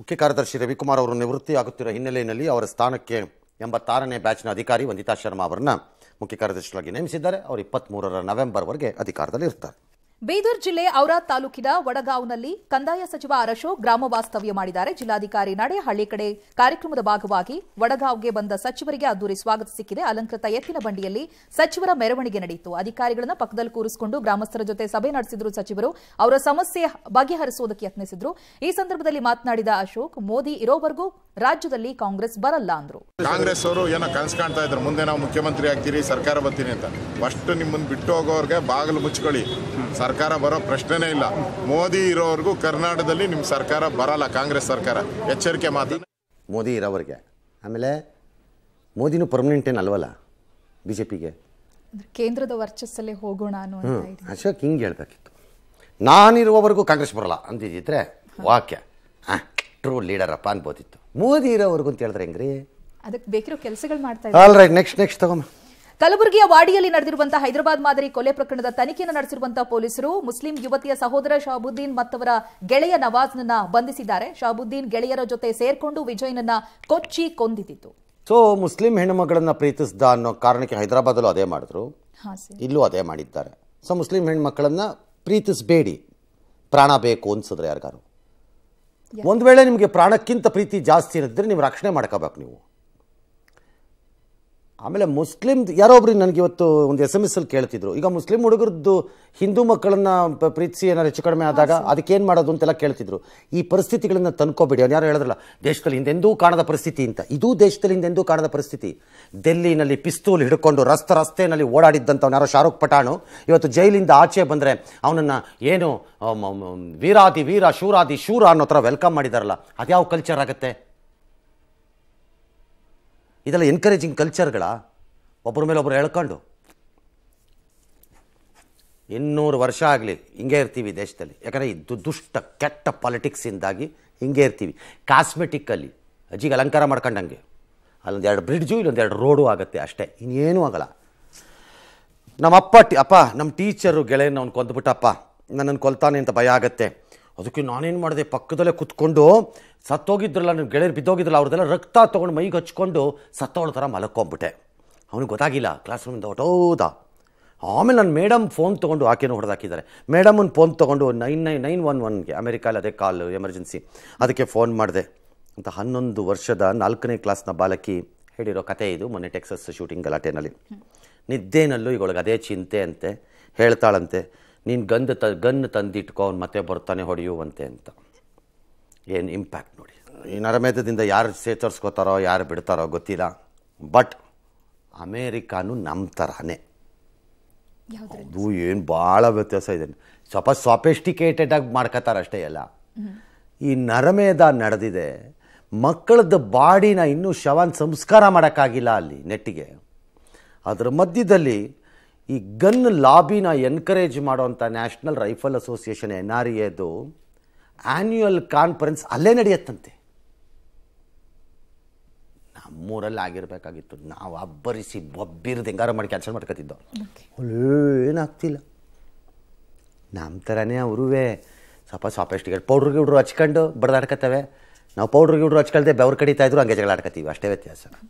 ಮುಖ್ಯ ಕಾರ್ಯದರ್ಶಿ ರವಿಕುಮಾರ್ ಅವರು ನಿವೃತ್ತಿಯಾಗುತ್ತಿರುವ ಹಿನ್ನೆಲೆಯಲ್ಲಿ ಅವರ ಸ್ಥಾನಕ್ಕೆ ಎಂಬತ್ತಾರನೇ ಬ್ಯಾಚ್ನ ಅಧಿಕಾರಿ ವಂದಿತಾ ಶರ್ಮಾ ಅವರನ್ನು ಮುಖ್ಯ ಕಾರ್ಯದರ್ಶಿಗಳಾಗಿ ನೇಮಿಸಿದ್ದಾರೆ ಅವರು ಇಪ್ಪತ್ತ್ಮೂರರ ನವೆಂಬರ್ವರೆಗೆ ಅಧಿಕಾರದಲ್ಲಿ ಇರ್ತಾರೆ ಬೀದರ್ ಜಿಲ್ಲೆ ಔರಾದ್ ತಾಲೂಕಿನ ವಡಗಾವ್ನಲ್ಲಿ ಕಂದಾಯ ಸಚಿವ ಅರಶೋ ಗ್ರಾಮ ವಾಸ್ತವ್ಯ ಮಾಡಿದ್ದಾರೆ ಜಿಲ್ಲಾಧಿಕಾರಿ ನಡೆ ಹಳ್ಳಿ ಕಡೆ ಕಾರ್ಯಕ್ರಮದ ಭಾಗವಾಗಿ ವಡಗಾವ್ಗೆ ಬಂದ ಸಚಿವರಿಗೆ ಅದ್ದೂರಿ ಸ್ವಾಗತ ಸಿಕ್ಕಿದೆ ಅಲಂಕೃತ ಎತ್ತಿನ ಬಂಡಿಯಲ್ಲಿ ಸಚಿವರ ಮೆರವಣಿಗೆ ನಡೆಯಿತು ಅಧಿಕಾರಿಗಳನ್ನು ಪಕ್ಕದಲ್ಲಿ ಕೂರಿಸಿಕೊಂಡು ಗ್ರಾಮಸ್ಥರ ಜೊತೆ ಸಭೆ ನಡೆಸಿದ್ರು ಸಚಿವರು ಅವರ ಸಮಸ್ಯೆ ಬಗೆಹರಿಸುವುದಕ್ಕೆ ಯತ್ನಿಸಿದ್ರು ಈ ಸಂದರ್ಭದಲ್ಲಿ ಮಾತನಾಡಿದ ಅಶೋಕ್ ಮೋದಿ ಇರೋವರೆಗೂ ರಾಜ್ಯದಲ್ಲಿ ಕಾಂಗ್ರೆಸ್ ಬರಲ್ಲ ಅಂದ್ರು ಕಾಂಗ್ರೆಸ್ ಅವರು ಏನೋ ಕನಸು ಕಾಣ್ತಾ ಇದ್ರು ಮುಂದೆ ನಾವು ಮುಖ್ಯಮಂತ್ರಿ ಆಗ್ತೀರಿ ಸರ್ಕಾರ ಬರ್ತೀನಿ ಅಂತ ಫಸ್ಟ್ ನಿಮ್ಮನ್ನು ಬಿಟ್ಟು ಹೋಗೋರ್ಗೆ ಬಾಗಿಲು ಮುಚ್ಕೊಳ್ಳಿ ಸರ್ಕಾರ ಬರೋ ಪ್ರಶ್ನೆನೇ ಇಲ್ಲ ಮೋದಿ ಇರೋವರೆಗೂ ಕರ್ನಾಟಕದಲ್ಲಿ ನಿಮ್ಮ ಸರ್ಕಾರ ಬರಲ್ಲ ಕಾಂಗ್ರೆಸ್ ಸರ್ಕಾರ ಎಚ್ಚರಿಕೆ ಮಾತು ಮೋದಿ ಇರೋವರೆಗೆ ಆಮೇಲೆ ಮೋದಿನೂ ಪರ್ಮನೆಂಟ್ ಏನಲ್ವಲ್ಲ ಬಿ ಜೆ ಪಿಗೆ ಕೇಂದ್ರದ ವರ್ಚಸ್ಸಲ್ಲೇ ಹೋಗೋಣ ಅನ್ನೋ ಅಶೋಕ್ ಹಿಂಗೆ ಹೇಳ್ಬೇಕಿತ್ತು ನಾನಿರುವವರೆಗೂ ಕಾಂಗ್ರೆಸ್ ಬರಲ್ಲ ಅಂತಿದ್ದರೆ ವಾಕ್ಯ ಹಾಂ ಟ್ರೂ ಲೀಡರಪ್ಪ ಅನ್ಬೋದಿತ್ತು ಮೋದಿ ಇರೋವರೆಗೂ ಅಂತ ಹೇಳಿದ್ರೆ ಹೆಂಗ್ರಿ ಅದಕ್ಕೆ ಬೇಕಿರೋ ಕೆಲಸಗಳು ಮಾಡ್ತಾ ಆಲ್ ನೆಕ್ಸ್ಟ್ ನೆಕ್ಸ್ಟ್ ತಗೊಂಬ ಕಲಬುರಗಿಯ ವಾಡಿಯಲ್ಲಿ ನಡೆದಿರುವಂತಹ ಹೈದರಾಬಾದ್ ಮಾದರಿ ಕೊಲೆ ಪ್ರಕರಣದ ತನಿಖೆಯನ್ನು ನಡೆಸಿರುವಂತಹ ಪೊಲೀಸರು ಮುಸ್ಲಿಂ ಯುವತಿಯ ಸಹೋದರ ಶಾಬುದ್ದೀನ್ ಮತ್ತವರ ಗೆಳೆಯ ನವಾಜ್ನನ್ನ ಬಂಧಿಸಿದ್ದಾರೆ ಶಾಬುದ್ದೀನ್ ಗೆಳೆಯರ ಜೊತೆ ಸೇರ್ಕೊಂಡು ವಿಜಯ್ನನ್ನ ಕೊಚ್ಚಿ ಕೊಂದಿತ್ತು ಸೊ ಮುಸ್ಲಿಂ ಹೆಣ್ಣುಮಕ್ಕಳನ್ನ ಪ್ರೀತಿಸಿದ ಅನ್ನೋ ಕಾರಣಕ್ಕೆ ಹೈದರಾಬಾದ್ ಅದೇ ಮಾಡಿದ್ರು ಇಲ್ಲೂ ಅದೇ ಮಾಡಿದ್ದಾರೆ ಸೊ ಮುಸ್ಲಿಂ ಹೆಣ್ಮಕ್ಕಳನ್ನ ಪ್ರೀತಿಸಬೇಡಿ ಪ್ರಾಣ ಬೇಕು ಅನ್ಸಿದ್ರೆ ಯಾರಿಗಾರು ಒಂದು ವೇಳೆ ನಿಮಗೆ ಪ್ರಾಣಕ್ಕಿಂತ ಪ್ರೀತಿ ಜಾಸ್ತಿ ಇರಿದ್ರೆ ನೀವು ರಕ್ಷಣೆ ಮಾಡ್ಕೋಬೇಕು ನೀವು ಆಮೇಲೆ ಮುಸ್ಲಿಮ್ ಯಾರೋ ಒಬ್ರು ನನಗೆ ಇವತ್ತು ಒಂದು ಎಸ್ ಎಮ್ ಎಸ್ ಅಲ್ಲಿ ಕೇಳ್ತಿದ್ರು ಈಗ ಮುಸ್ಲಿಂ ಹುಡುಗರದ್ದು ಹಿಂದೂ ಮಕ್ಕಳನ್ನ ಪ್ರೀತಿಸಿ ಏನಾರು ಹೆಚ್ಚು ಕಡಿಮೆ ಆದಾಗ ಅದಕ್ಕೇನು ಮಾಡೋದು ಅಂತೆಲ್ಲ ಕೇಳ್ತಿದ್ರು ಈ ಪರಿಸ್ಥಿತಿಗಳನ್ನು ತನ್ಕೋಬೇಡಿ ಅವ್ನು ಯಾರು ಹೇಳಿದ್ರಲ್ಲ ದೇಶದಲ್ಲಿ ಹಿಂದೆಂದೂ ಕಾಣದ ಪರಿಸ್ಥಿತಿ ಅಂತ ಇದು ದೇಶದಲ್ಲಿ ಹಿಂದೆಂದೂ ಕಾಣದ ಪರಿಸ್ಥಿತಿ ಡೆಲ್ಲಿನಲ್ಲಿ ಪಿಸ್ತೂಲ್ ಹಿಡ್ಕೊಂಡು ರಸ್ತೆ ರಸ್ತೆನಲ್ಲಿ ಓಡಾಡಿದ್ದಂಥವ್ನು ಯಾರೋ ಶಾರುಖ್ ಪಠಾಣು ಇವತ್ತು ಜೈಲಿಂದ ಆಚೆ ಬಂದರೆ ಅವನನ್ನು ಏನು ವೀರಾದಿ ವೀರ ಶೂರಾದಿ ಶೂರ ಅನ್ನೋ ಥರ ವೆಲ್ಕಮ್ ಮಾಡಿದಾರಲ್ಲ ಅದ್ಯಾವ ಕಲ್ಚರ್ ಆಗುತ್ತೆ ಇದೆಲ್ಲ ಎನ್ಕರೇಜಿಂಗ್ ಕಲ್ಚರ್ಗಳ ಒಬ್ಬರ ಮೇಲೆ ಒಬ್ಬರು ಎಳ್ಕೊಂಡು ಇನ್ನೂರು ವರ್ಷ ಆಗಲಿ ಹಿಂಗೆ ಇರ್ತೀವಿ ದೇಶದಲ್ಲಿ ಯಾಕಂದರೆ ಇದು ದುಷ್ಟ ಕೆಟ್ಟ ಪಾಲಿಟಿಕ್ಸಿಂದಾಗಿ ಹಿಂಗೆ ಇರ್ತೀವಿ ಕಾಸ್ಮೆಟಿಕ್ಕಲ್ಲಿ ಅಜ್ಜಿಗೆ ಅಲಂಕಾರ ಮಾಡ್ಕೊಂಡಂಗೆ ಅಲ್ಲೊಂದು ಎರಡು ಬ್ರಿಡ್ಜು ಇಲ್ಲೊಂದು ಎರಡು ರೋಡು ಆಗುತ್ತೆ ಅಷ್ಟೇ ಇನ್ನೇನೂ ಆಗಲ್ಲ ನಮ್ಮ ಅಪ್ಪ ಟಿ ಅಪ್ಪ ನಮ್ಮ ಟೀಚರು ಗೆಳೆಯನ್ನು ಅವ್ನು ಕೊಂದ್ಬಿಟ್ಟಪ್ಪ ನನ್ನನ್ನು ಕೊಲ್ತಾನೆ ಅಂತ ಭಯ ಆಗುತ್ತೆ ಅದಕ್ಕೆ ನಾನೇನು ಮಾಡಿದೆ ಪಕ್ಕದಲ್ಲೇ ಕುತ್ಕೊಂಡು ಸತ್ತೋಗಿದ್ರಲ್ಲ ನಾನು ಗೆಳೆಯರು ಬಿದ್ದೋಗಿದ್ರಲ್ಲ ಅವ್ರದ್ದೆಲ್ಲ ರಕ್ತ ತೊಗೊಂಡು ಮೈಗೆ ಹಚ್ಕೊಂಡು ಸತ್ತೋಳ ಥರ ಮಲಕ್ಕೊಂಬಿಟ್ಟೆ ಅವನಿಗೆ ಗೊತ್ತಾಗಿಲ್ಲ ಕ್ಲಾಸ್ ರೂಮಿಂದ ಹೊಟ್ಟೋದ ಆಮೇಲೆ ನನ್ನ ಮೇಡಮ್ ಫೋನ್ ತೊಗೊಂಡು ಆಕೆನೂ ಹೊಡೆದಾಕಿದ್ದಾರೆ ಒಂದು ಫೋನ್ ತೊಗೊಂಡು ನೈನ್ ನೈನ್ ನೈನ್ ಒನ್ ಒನ್ಗೆ ಅಮೆರಿಕಾಲಿ ಅದೇ ಕಾಲ್ ಎಮರ್ಜೆನ್ಸಿ ಅದಕ್ಕೆ ಫೋನ್ ಮಾಡಿದೆ ಅಂತ ಹನ್ನೊಂದು ವರ್ಷದ ನಾಲ್ಕನೇ ಕ್ಲಾಸ್ನ ಬಾಲಕಿ ಹೇಳಿರೋ ಕತೆ ಇದು ಮೊನ್ನೆ ಟೆಕ್ಸಸ್ ಶೂಟಿಂಗ್ ಗಲಾಟೆನಲ್ಲಿ ನಿದ್ದೇನಲ್ಲೂ ಇವಳಿಗೆ ಅದೇ ಚಿಂತೆ ಅಂತೆ ಹೇಳ್ತಾಳಂತೆ ನೀನು ಗಂದು ತ ಗನ್ ತಂದಿಟ್ಕೋ ಅವ್ನು ಮತ್ತೆ ಬರ್ತಾನೆ ಹೊಡೆಯುವಂತೆ ಅಂತ ಏನು ಇಂಪ್ಯಾಕ್ಟ್ ನೋಡಿ ಈ ನರಮೇಧದಿಂದ ಯಾರು ಸೇತರಿಸ್ಕೋತಾರೋ ಯಾರು ಬಿಡ್ತಾರೋ ಗೊತ್ತಿಲ್ಲ ಬಟ್ ಅಮೇರಿಕಾನು ನಮ್ಮ ಥರನೇ ಅದು ಏನು ಭಾಳ ವ್ಯತ್ಯಾಸ ಇದೆ ಸ್ವಲ್ಪ ಆಗಿ ಮಾಡ್ಕೋತಾರೆ ಅಷ್ಟೇ ಎಲ್ಲ ಈ ನರಮೇಧ ನಡೆದಿದೆ ಮಕ್ಕಳದ್ದು ಬಾಡಿನ ಇನ್ನೂ ಶವನ್ ಸಂಸ್ಕಾರ ಮಾಡೋಕ್ಕಾಗಿಲ್ಲ ಅಲ್ಲಿ ನೆಟ್ಟಿಗೆ ಅದರ ಮಧ್ಯದಲ್ಲಿ ಈ ಗನ್ ಲಾಬಿನ ಎನ್ಕರೇಜ್ ಮಾಡುವಂಥ national rifle association N R ಎದು ಆ್ಯನ್ಯುಯಲ್ ಕಾನ್ಫರೆನ್ಸ್ ಅಲ್ಲೇ ನಡೆಯತ್ತಂತೆ ನಮ್ಮೂರಲ್ಲಿ ಆಗಿರಬೇಕಾಗಿತ್ತು ನಾವು ಅಬ್ಬರಿಸಿ ಬೊಬ್ಬಿರದು ಹೆಂಗಾರ ಮಾಡಿ ಕ್ಯಾನ್ಸಲ್ ಮಾಡ್ಕೊತಿದ್ದೋ ಏನಾಗ್ತಿಲ್ಲ ನಮ್ಮ ಥರನೇ ಅವ್ರೂ ಸ್ವಲ್ಪ ಸಾಪೆಸ್ಟಿಗೆ ಪೌಡ್ರ್ ಗಿಡ್ರು ಹಚ್ಕೊಂಡು ಬಡ್ದಾಡ್ಕತ್ತವೆ ನಾವು ಪೌಡ್ರ್ ಗಿಡ್ರು ಹಚ್ಕೊಳ್ದೆ ಬೆವ್ರು ಕಡಿತಾಯಿದ್ರು ಹಂಗೆ ಜಗಳ ಆಡ್ಕತ್ತೀವಿ ಅಷ್ಟೇ ವ್ಯತ್ಯಾಸ